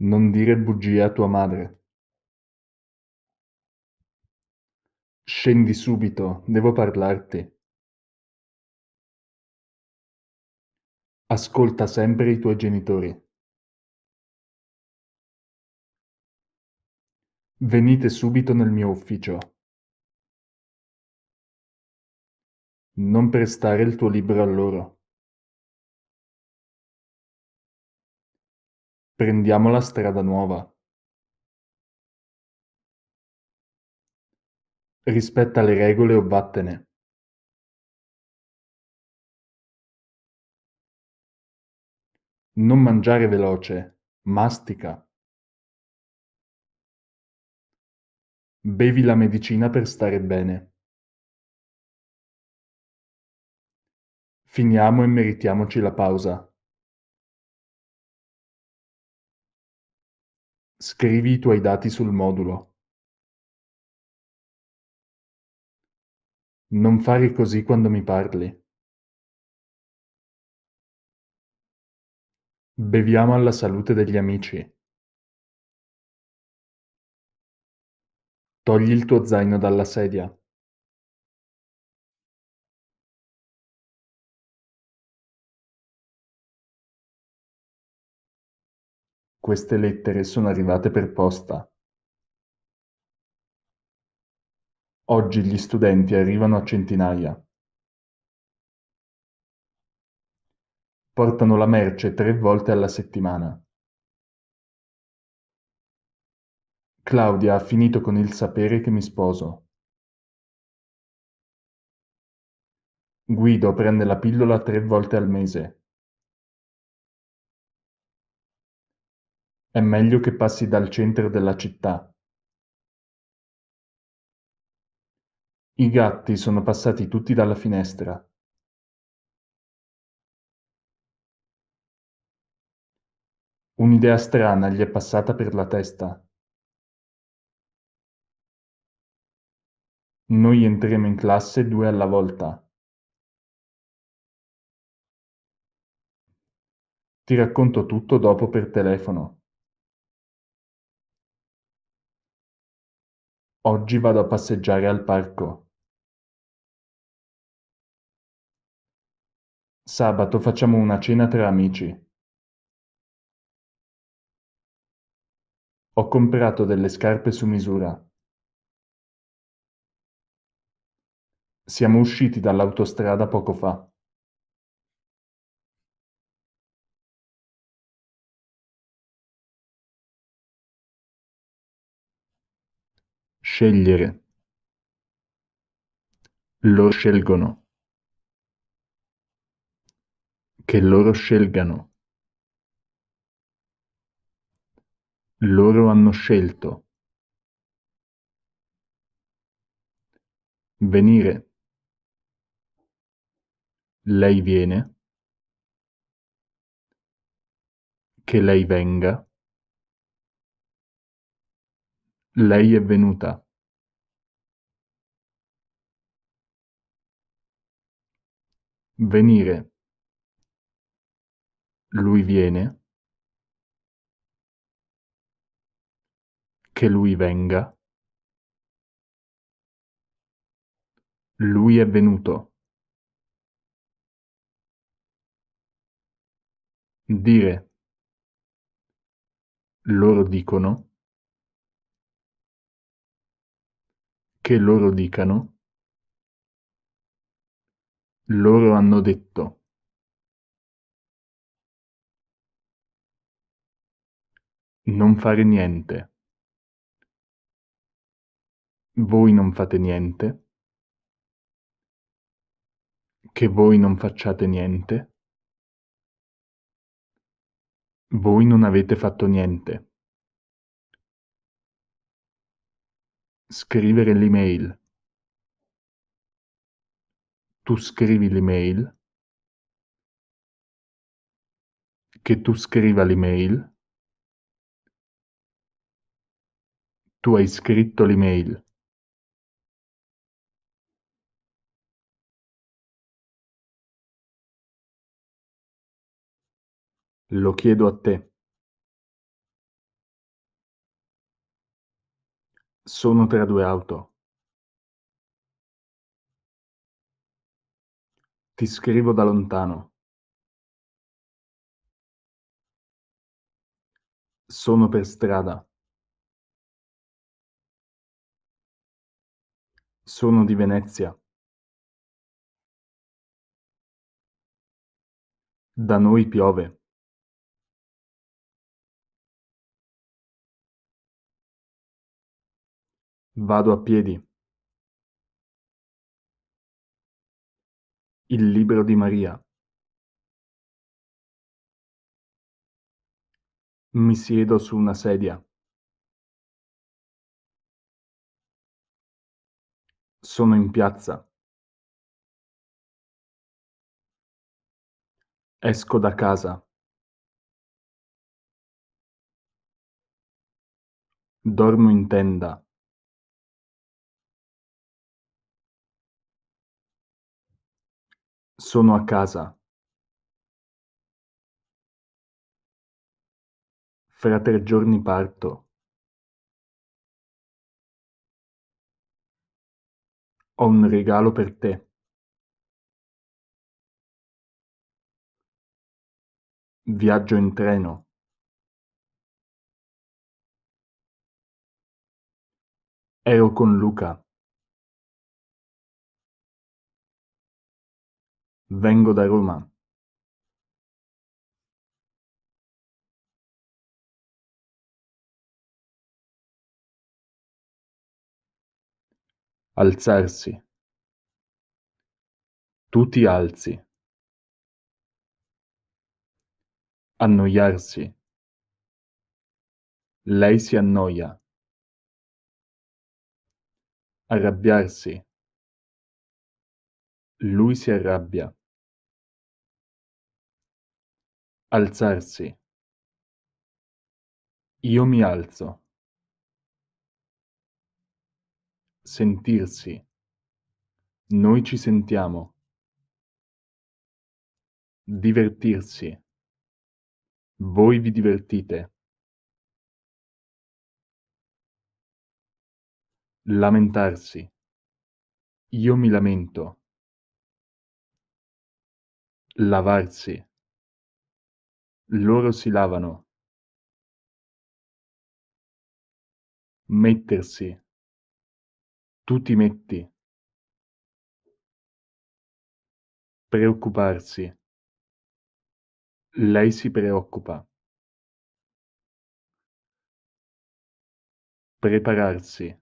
Non dire bugie a tua madre. Scendi subito, devo parlarti. Ascolta sempre i tuoi genitori. Venite subito nel mio ufficio. Non prestare il tuo libro a loro. Prendiamo la strada nuova. Rispetta le regole o vattene. Non mangiare veloce. Mastica. Bevi la medicina per stare bene. Finiamo e meritiamoci la pausa. Scrivi i tuoi dati sul modulo. Non fare così quando mi parli. Beviamo alla salute degli amici. Togli il tuo zaino dalla sedia. Queste lettere sono arrivate per posta. Oggi gli studenti arrivano a centinaia. Portano la merce tre volte alla settimana. Claudia ha finito con il sapere che mi sposo. Guido prende la pillola tre volte al mese. È meglio che passi dal centro della città. I gatti sono passati tutti dalla finestra. Un'idea strana gli è passata per la testa. Noi entriamo in classe due alla volta. Ti racconto tutto dopo per telefono. Oggi vado a passeggiare al parco. Sabato facciamo una cena tra amici. Ho comprato delle scarpe su misura. Siamo usciti dall'autostrada poco fa. Scegliere. Lo scelgono. Che loro scelgano. Loro hanno scelto. Venire. Lei viene. Che lei venga. Lei è venuta. venire, lui viene, che lui venga, lui è venuto. Dire, loro dicono, che loro dicano, loro hanno detto. Non fare niente. Voi non fate niente. Che voi non facciate niente. Voi non avete fatto niente. Scrivere l'email tu scrivi l'email, che tu scriva l'email, tu hai scritto l'email. Lo chiedo a te. Sono tra due auto. Ti scrivo da lontano. Sono per strada. Sono di Venezia. Da noi piove. Vado a piedi. Il libro di Maria. Mi siedo su una sedia. Sono in piazza. Esco da casa. Dormo in tenda. Sono a casa. Fra tre giorni parto. Ho un regalo per te. Viaggio in treno. Ero con Luca. Vengo da Roma. Alzarsi. Tu ti alzi. Annoiarsi. Lei si annoia. Arrabbiarsi. Lui si arrabbia. Alzarsi. Io mi alzo. Sentirsi. Noi ci sentiamo. Divertirsi. Voi vi divertite. Lamentarsi. Io mi lamento. Lavarsi. Loro si lavano. Mettersi. Tu ti metti. Preoccuparsi. Lei si preoccupa. Prepararsi.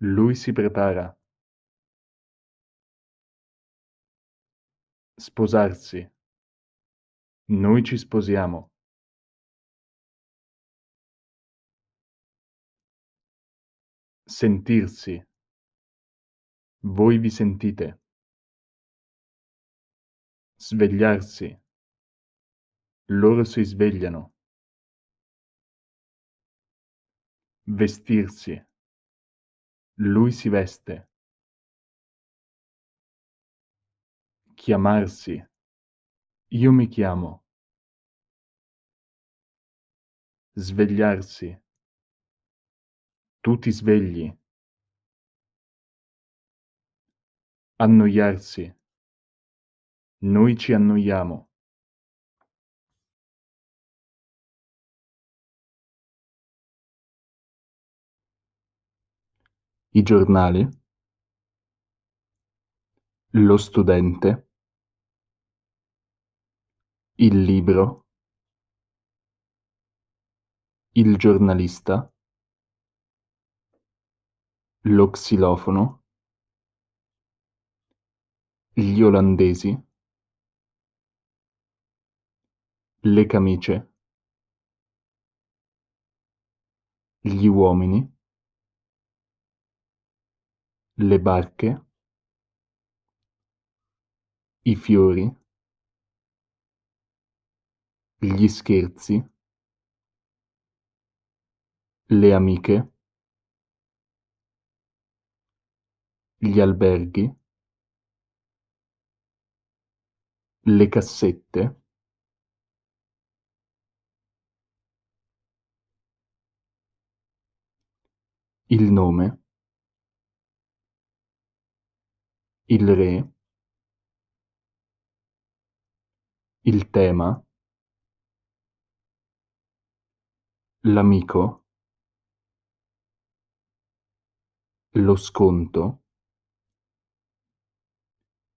Lui si prepara. Sposarsi. Noi ci sposiamo. Sentirsi. Voi vi sentite. Svegliarsi. Loro si svegliano. Vestirsi. Lui si veste. Chiamarsi. Io mi chiamo. Svegliarsi. Tu ti svegli. Annoiarsi. Noi ci annoiamo. I giornali. Lo studente. Il libro. Il giornalista. Lo xilofono. Gli olandesi. Le camicie. Gli uomini. Le barche. I fiori. Gli scherzi. Le amiche. Gli alberghi. Le cassette. Il nome. Il re. Il tema. l'amico, lo sconto,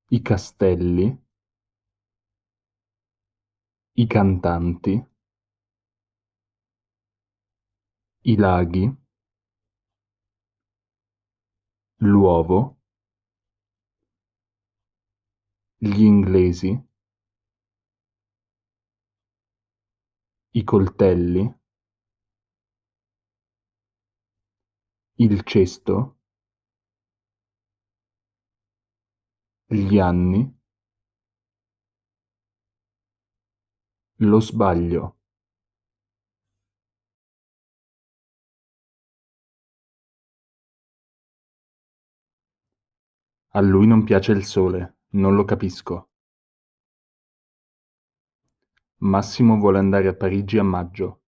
i castelli, i cantanti, i laghi, l'uovo, gli inglesi, i coltelli, Il cesto, gli anni, lo sbaglio. A lui non piace il sole, non lo capisco. Massimo vuole andare a Parigi a maggio.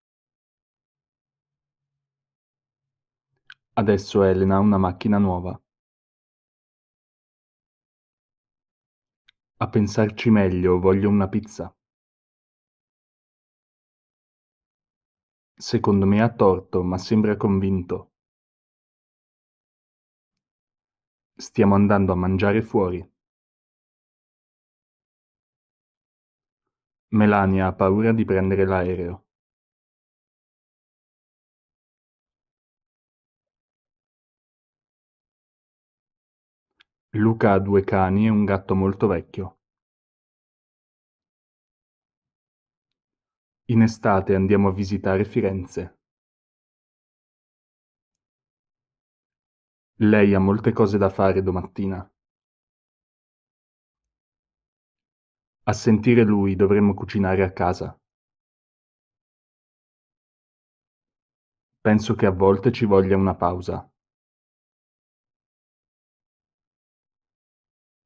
Adesso Elena ha una macchina nuova. A pensarci meglio, voglio una pizza. Secondo me ha torto, ma sembra convinto. Stiamo andando a mangiare fuori. Melania ha paura di prendere l'aereo. Luca ha due cani e un gatto molto vecchio. In estate andiamo a visitare Firenze. Lei ha molte cose da fare domattina. A sentire lui dovremmo cucinare a casa. Penso che a volte ci voglia una pausa.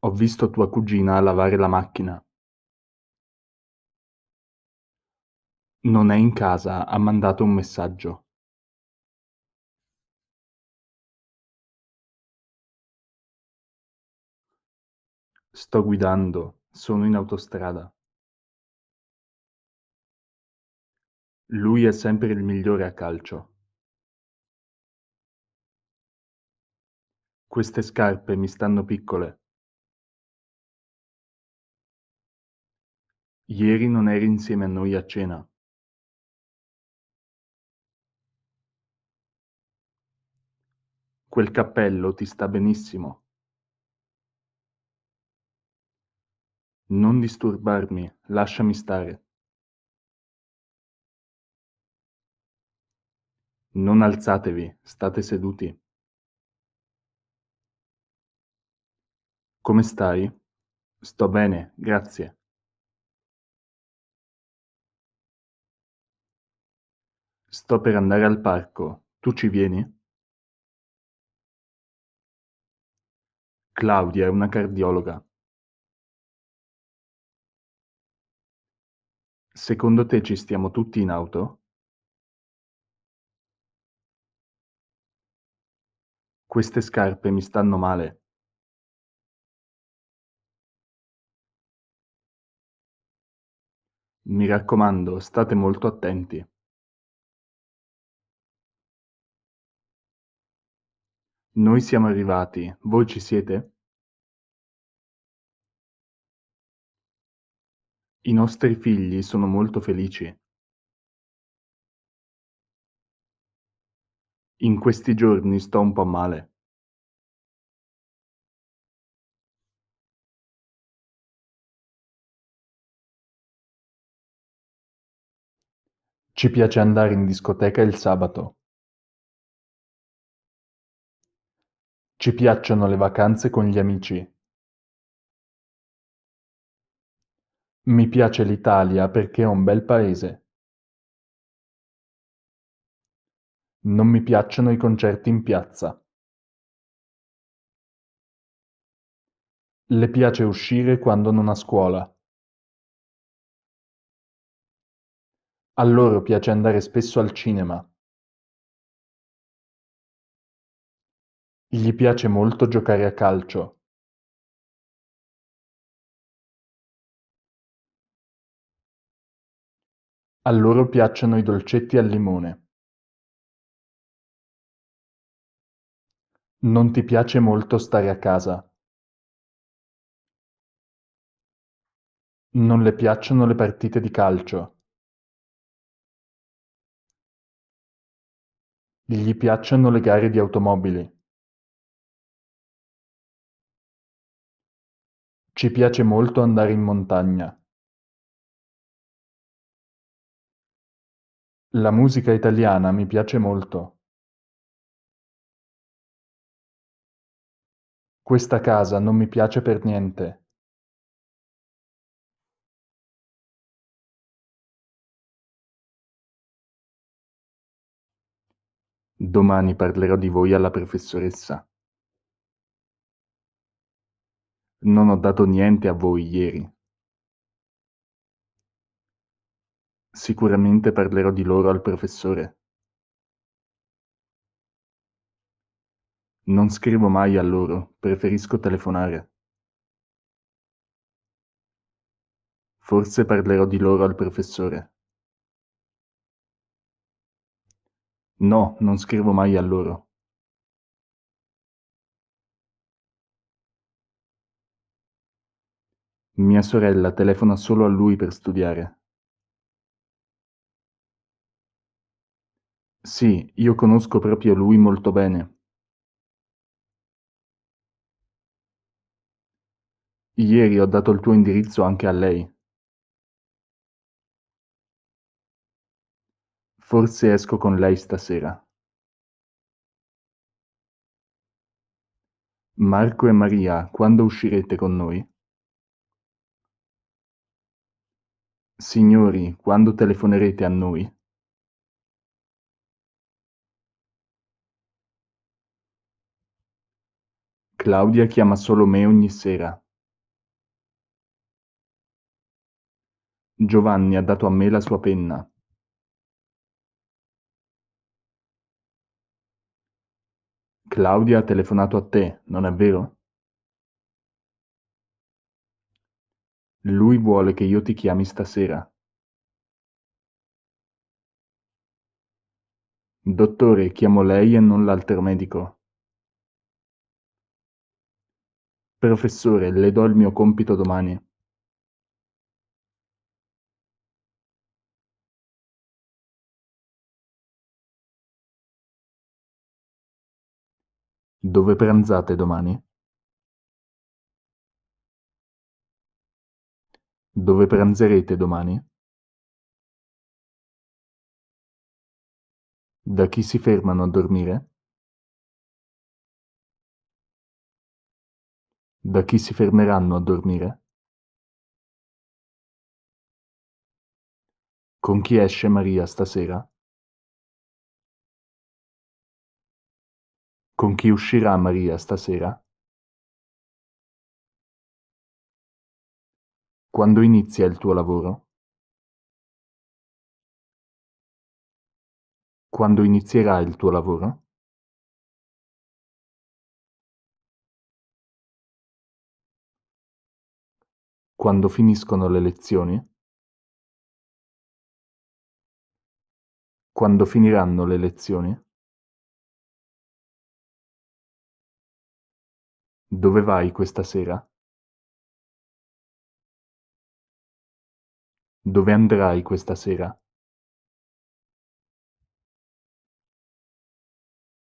Ho visto tua cugina lavare la macchina. Non è in casa, ha mandato un messaggio. Sto guidando, sono in autostrada. Lui è sempre il migliore a calcio. Queste scarpe mi stanno piccole. Ieri non eri insieme a noi a cena. Quel cappello ti sta benissimo. Non disturbarmi, lasciami stare. Non alzatevi, state seduti. Come stai? Sto bene, grazie. Sto per andare al parco, tu ci vieni? Claudia è una cardiologa. Secondo te ci stiamo tutti in auto? Queste scarpe mi stanno male. Mi raccomando, state molto attenti. Noi siamo arrivati, voi ci siete? I nostri figli sono molto felici. In questi giorni sto un po' male. Ci piace andare in discoteca il sabato. Ci piacciono le vacanze con gli amici. Mi piace l'Italia perché è un bel paese. Non mi piacciono i concerti in piazza. Le piace uscire quando non ha scuola. A loro piace andare spesso al cinema. Gli piace molto giocare a calcio. A loro piacciono i dolcetti al limone. Non ti piace molto stare a casa. Non le piacciono le partite di calcio. Gli piacciono le gare di automobili. Ci piace molto andare in montagna. La musica italiana mi piace molto. Questa casa non mi piace per niente. Domani parlerò di voi alla professoressa. Non ho dato niente a voi ieri. Sicuramente parlerò di loro al professore. Non scrivo mai a loro, preferisco telefonare. Forse parlerò di loro al professore. No, non scrivo mai a loro. Mia sorella telefona solo a lui per studiare. Sì, io conosco proprio lui molto bene. Ieri ho dato il tuo indirizzo anche a lei. Forse esco con lei stasera. Marco e Maria, quando uscirete con noi? Signori, quando telefonerete a noi? Claudia chiama solo me ogni sera. Giovanni ha dato a me la sua penna. Claudia ha telefonato a te, non è vero? Lui vuole che io ti chiami stasera. Dottore, chiamo lei e non l'altro medico. Professore, le do il mio compito domani. Dove pranzate domani? Dove pranzerete domani? Da chi si fermano a dormire? Da chi si fermeranno a dormire? Con chi esce Maria stasera? Con chi uscirà Maria stasera? Quando inizia il tuo lavoro? Quando inizierà il tuo lavoro? Quando finiscono le lezioni? Quando finiranno le lezioni? Dove vai questa sera? Dove andrai questa sera?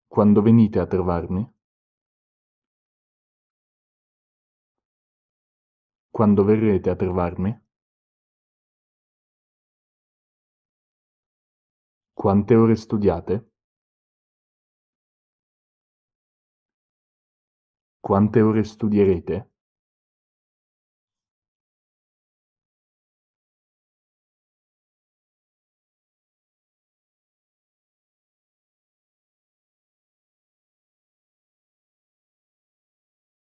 Quando venite a trovarmi? Quando verrete a trovarmi? Quante ore studiate? Quante ore studierete?